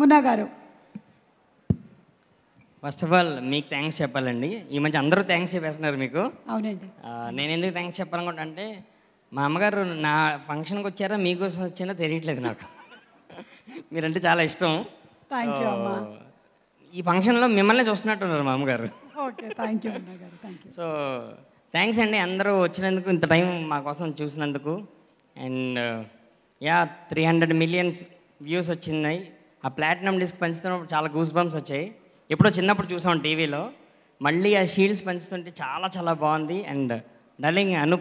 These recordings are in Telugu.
మునా గారు ఫస్ట్ ఆఫ్ ఆల్ మీకు థ్యాంక్స్ చెప్పాలండి ఈ మధ్య అందరూ థ్యాంక్స్ చెప్పేస్తున్నారు మీకు అవునండి నేను ఎందుకు థ్యాంక్స్ చెప్పాలనుకుంటా అంటే మా అమ్మగారు నా ఫంక్షన్కి వచ్చారా మీకోసం వచ్చారా తెలియట్లేదు నాకు మీరంటే చాలా ఇష్టం ఈ ఫంక్షన్లో మిమ్మల్ని చూస్తున్నట్టున్నారు మా అమ్మగారు సో థ్యాంక్స్ అండి అందరూ వచ్చినందుకు ఇంత టైం మా కోసం చూసినందుకు and yeah three hundred millions views వచ్చినాయి ఆ ప్లాటినం డిస్క్ పెంచుతున్నప్పుడు చాలా గూస్ బంప్స్ వచ్చాయి ఎప్పుడో చిన్నప్పుడు చూసాం టీవీలో మళ్ళీ ఆ షీల్డ్స్ పెంచుతుంటే చాలా చాలా బాగుంది and darling Anu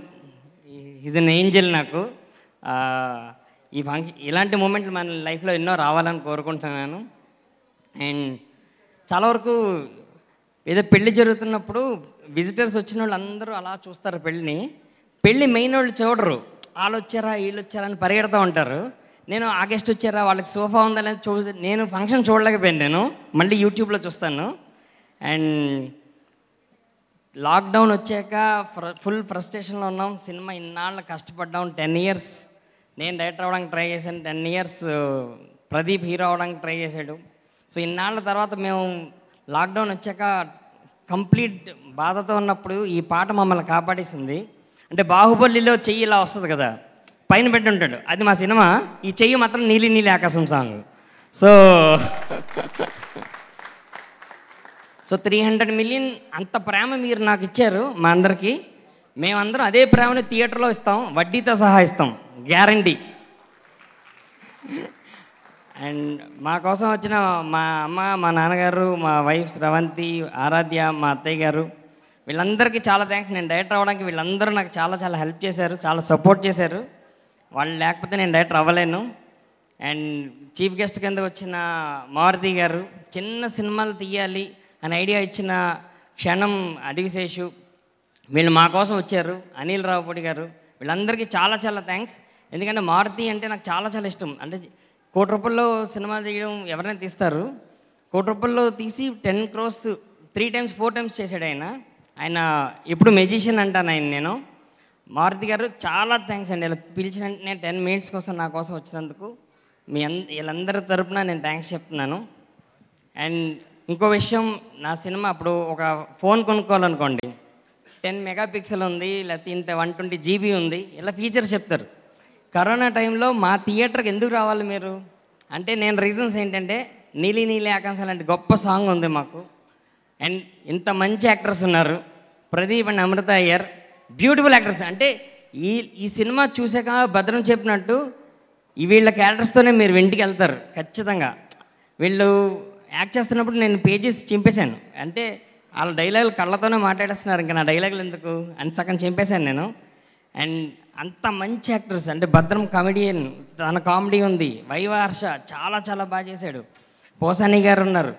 is an angel నాకు ఈ ఫంక్షన్ ఇలాంటి మూమెంట్లు మన లైఫ్లో ఎన్నో రావాలని కోరుకుంటున్నాను అండ్ చాలా వరకు ఏదో పెళ్లి జరుగుతున్నప్పుడు విజిటర్స్ వచ్చిన వాళ్ళు అందరూ అలా చూస్తారు పెళ్ళిని పెళ్ళి మెయిన్ వాళ్ళు చూడరు వాళ్ళు వచ్చారా వీళ్ళు వచ్చారా అని పరిగెడుతూ ఉంటారు నేను ఆగస్ట్ వచ్చారా వాళ్ళకి సోఫా ఉందా లేదా చూ నేను ఫంక్షన్ చూడలేకపోయాను నేను మళ్ళీ యూట్యూబ్లో చూస్తాను అండ్ లాక్డౌన్ వచ్చాక ఫ్ర ఫుల్ ఫ్రస్ట్రేషన్లో ఉన్నాం సినిమా ఇన్నాళ్ళు కష్టపడ్డాం టెన్ ఇయర్స్ నేను డైరెక్టర్ అవ్వడానికి ట్రై చేశాను ten years uh, Pradeep hero అవ్వడానికి ట్రై చేశాడు సో ఇన్నాళ్ళ తర్వాత మేము లాక్డౌన్ వచ్చాక కంప్లీట్ బాధతో ఉన్నప్పుడు ఈ పాట మమ్మల్ని కాపాడేసింది అంటే బాహుబలిలో చెయ్యి ఇలా వస్తుంది కదా పైన పెట్టి ఉంటాడు అది మా సినిమా ఈ చెయ్యి మాత్రం నీలి నీలి ఆకాశం song so so three hundred million అంత ప్రేమ మీరు నాకు ఇచ్చారు మా అందరికీ మేమందరం అదే ప్రేమను థియేటర్లో ఇస్తాం వడ్డీతో సహా ఇస్తాం గ్యారంటీ అండ్ మా కోసం వచ్చిన మా అమ్మ మా నాన్నగారు మా వైఫ్ శ్రవంతి ఆరాధ్య మా అత్తయ్య గారు వీళ్ళందరికీ చాలా థ్యాంక్స్ నేను డైరెక్టర్ అవ్వడానికి వీళ్ళందరూ నాకు చాలా చాలా హెల్ప్ చేశారు చాలా సపోర్ట్ చేశారు వాళ్ళు లేకపోతే నేను డైరెక్ట్ అవ్వలేను అండ్ చీఫ్ గెస్ట్ కింద వచ్చిన మారుతి గారు చిన్న సినిమాలు తీయాలి అని ఐడియా ఇచ్చిన క్షణం అడివిశేషు వీళ్ళు మా కోసం వచ్చారు అనిల్ రావుపూడి గారు వీళ్ళందరికీ చాలా చాలా థ్యాంక్స్ ఎందుకంటే మారుతి అంటే నాకు చాలా చాలా ఇష్టం అంటే కోటి రూపాయల్లో సినిమా తీయడం ఎవరైనా తీస్తారు కోటి రూపాయల్లో తీసి ten crores three times four times చేశాడు ఆయన ఆయన ఇప్పుడు మెజిషియన్ అంటాను ఆయన నేను మారుతి గారు చాలా థ్యాంక్స్ అండి ఇలా పిలిచిన నేను టెన్ మినిట్స్ కోసం నా కోసం వచ్చినందుకు మీ అంద వీళ్ళందరి తరపున నేను థ్యాంక్స్ చెప్తున్నాను అండ్ ఇంకో విషయం నా సినిమా అప్పుడు ఒక ఫోన్ కొనుక్కోవాలనుకోండి టెన్ మెగా పిక్సెల్ ఉంది లేకపోతే ఇంత వన్ ట్వంటీ జీబీ ఉంది ఇలా ఫీచర్స్ చెప్తారు కరోనా టైంలో మా థియేటర్కి ఎందుకు రావాలి మీరు అంటే నేను రీజన్స్ ఏంటంటే నీలి నీలి ఆకాంక్ష లాంటి గొప్ప సాంగ్ ఉంది మాకు అండ్ ఇంత మంచి యాక్టర్స్ ఉన్నారు Pradeep and Amritha Aiyer beautiful actors అంటే ఈ ఈ సినిమా చూసాక భద్రం చెప్పినట్టు వీళ్ళ క్యారెక్టర్స్తోనే మీరు ఇంటికి వెళ్తారు ఖచ్చితంగా వీళ్ళు యాక్ట్ చేస్తున్నప్పుడు నేను పేజెస్ చింపేశాను అంటే వాళ్ళ డైలాగులు కళ్ళతోనే మాట్లాడేస్తున్నారు ఇంకా నా డైలాగులు ఎందుకు అని సగం చింపేశాను నేను అండ్ అంత మంచి యాక్టర్స్ అంటే భద్రం కామెడియన్ తన కామెడీ ఉంది వైవార్ష చాలా చాలా బాగా చేశాడు పోసాని గారు ఉన్నారు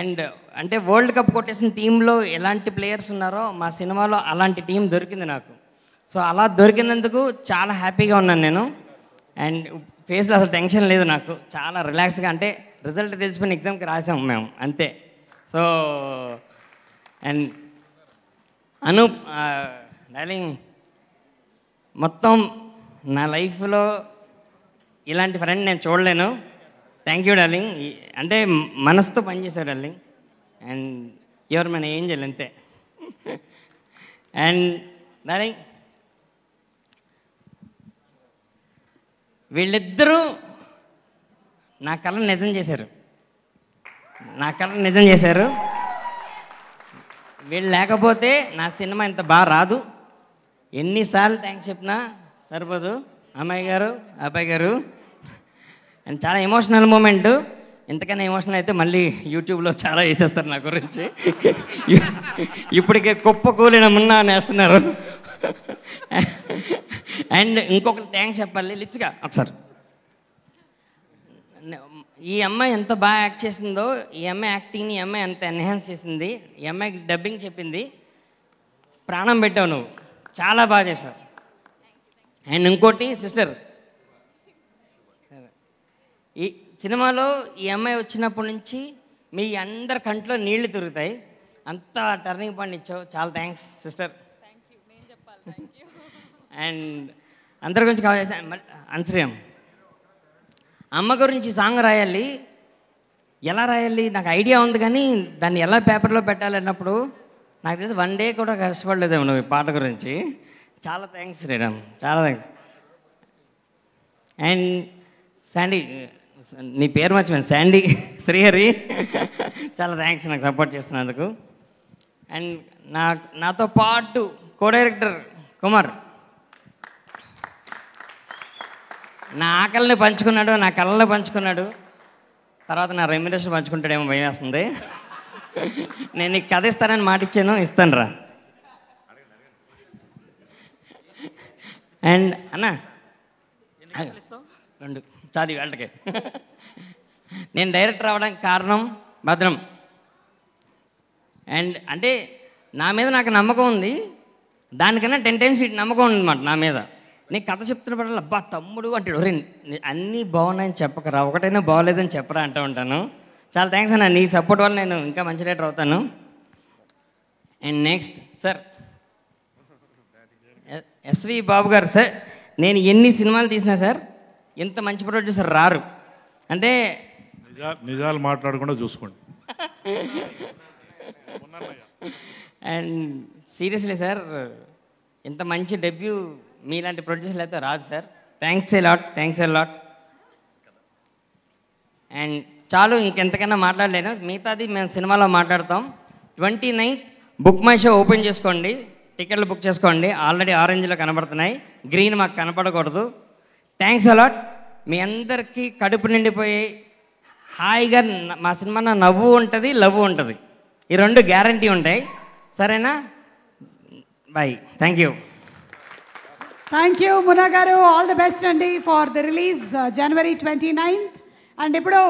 అండ్ అంటే వరల్డ్ కప్ కొట్టేసిన టీంలో ఎలాంటి ప్లేయర్స్ ఉన్నారో మా సినిమాలో అలాంటి టీం దొరికింది నాకు సో అలా దొరికినందుకు చాలా హ్యాపీగా ఉన్నాను నేను అండ్ ఫేస్లో అసలు టెన్షన్ లేదు నాకు చాలా రిలాక్స్గా అంటే రిజల్ట్ తెలిసిపోయిన ఎగ్జామ్కి రాసాము మేము అంతే సో అండ్ అను డార్లింగ్ మొత్తం నా లైఫ్లో ఇలాంటి ఫ్రెండ్ నేను చూడలేను థ్యాంక్ యూ డార్లింగ్ అంటే మనసుతో పనిచేశారు డార్లింగ్ అండ్ ఎవరు మన ఏంజల్ అంతే అండ్ డార్లింగ్ వీళ్ళిద్దరూ నా కళ నిజం చేశారు నా కళ నిజం చేశారు వీళ్ళు లేకపోతే నా సినిమా ఇంత బాగా రాదు ఎన్నిసార్లు థ్యాంక్స్ చెప్పినా సరిపోదు అమ్మాయి గారు అబ్బాయి గారు అండ్ చాలా ఎమోషనల్ మూమెంట్ ఎంతకైనా ఎమోషనల్ అయితే మళ్ళీ యూట్యూబ్లో చాలా వేసేస్తారు నా గురించి ఇప్పటికే కుప్ప కూలిన మున్నా వేస్తున్నారు అండ్ ఇంకొకటి థ్యాంక్స్ చెప్పాలి లిచ్గా ఒకసారి ఈ అమ్మాయి ఎంత బాగా యాక్ట్ చేసిందో ఈ అమ్మాయి యాక్టింగ్ని ఈ అమ్మాయి ఎంత ఎన్హాన్స్ చేసింది ఈ అమ్మాయికి డబ్బింగ్ చెప్పింది ప్రాణం పెట్టావు నువ్వు చాలా బాగా చేశావు అండ్ ఇంకోటి సిస్టర్ ఈ సినిమాలో ఈ అమ్మాయి వచ్చినప్పటి నుంచి మీ అందరి కంట్లో నీళ్లు తిరుగుతాయి అంత టర్నింగ్ పాయింట్ ఇచ్చావు చాలా థ్యాంక్స్ సిస్టర్ అండ్ అందరి గురించి కావాలి అన్శ్రేయం అమ్మ గురించి సాంగ్ రాయాలి ఎలా రాయాలి నాకు ఐడియా ఉంది కానీ దాన్ని ఎలా పేపర్లో పెట్టాలి అన్నప్పుడు నాకు తెలిసి వన్ డే కూడా కష్టపడలేదేమో నువ్వు ఈ పాట గురించి చాలా థ్యాంక్స్ శ్రీరామ్ చాలా థ్యాంక్స్ అండ్ శాండీ నీ పేరు మర్చిపోయాను శాండీ శ్రీహరి చాలా థ్యాంక్స్ నాకు సపోర్ట్ చేస్తున్నందుకు అండ్ నా నాతో పాటు కో డైరెక్టర్ కుమార్ నా ఆకలిని పంచుకున్నాడు నా కళ్ళని పంచుకున్నాడు తర్వాత నా రెమ్యునేషన్ పంచుకుంటాడేమో భయం వేస్తుంది నేను నీకు కథ ఇస్తానని మాట ఇచ్చాను ఇస్తాను రా అండ్ అన్నా రెండు చాలి వెళ్ళకే నేను డైరెక్ట్ రావడానికి కారణం భద్రం అండ్ అంటే నా మీద నాకు నమ్మకం ఉంది దానికన్నా టెన్ టైమ్స్ ఇటు నమ్మకం ఉందన్నమాట నా మీద నేను కథ చెప్తున్నప్పుడు అబ్బా తమ్ముడు అంటాడు రే అన్నీ బాగున్నాయని చెప్పకరా ఒకటైనా బాగోలేదని చెప్పరా అంటూ ఉంటాను చాలా థ్యాంక్స్ అన్న నీ సపోర్ట్ వల్ల నేను ఇంకా మంచి రైటర్ అవుతాను and next sir SV Babu గారు సార్ నేను ఎన్ని సినిమాలు తీసినా సార్ ఇంత మంచి ప్రొడ్యూసర్ రారు అంటే నిజాలు మాట్లాడకుండా చూసుకోండి అండ్ సీరియస్లీ సార్ ఇంత మంచి డెబ్యూ మీలాంటి ప్రొడ్యూసర్లు అయితే రాదు sir thanks a lot thanks a lot and చాలు ఇంకెంతకైనా మాట్లాడలేను మిగతాది మేము సినిమాలో మాట్లాడతాం twenty ninth book my show open చేసుకోండి టికెట్లు బుక్ చేసుకోండి ఆల్రెడీ ఆరెంజ్లో కనబడుతున్నాయి గ్రీన్ మాకు కనపడకూడదు థ్యాంక్స్ అలాట్ మీ అందరికీ కడుపు నిండిపోయి హాయిగా మా సినిమా నవ్వు ఉంటుంది లవ్వు ఉంటుంది ఈ రెండు గ్యారంటీ ఉంటాయి సరేనా bye thank you thank you Muna గారు ఆల్ ది బెస్ట్ అండి for the release January twenty ninth and ఇప్పుడు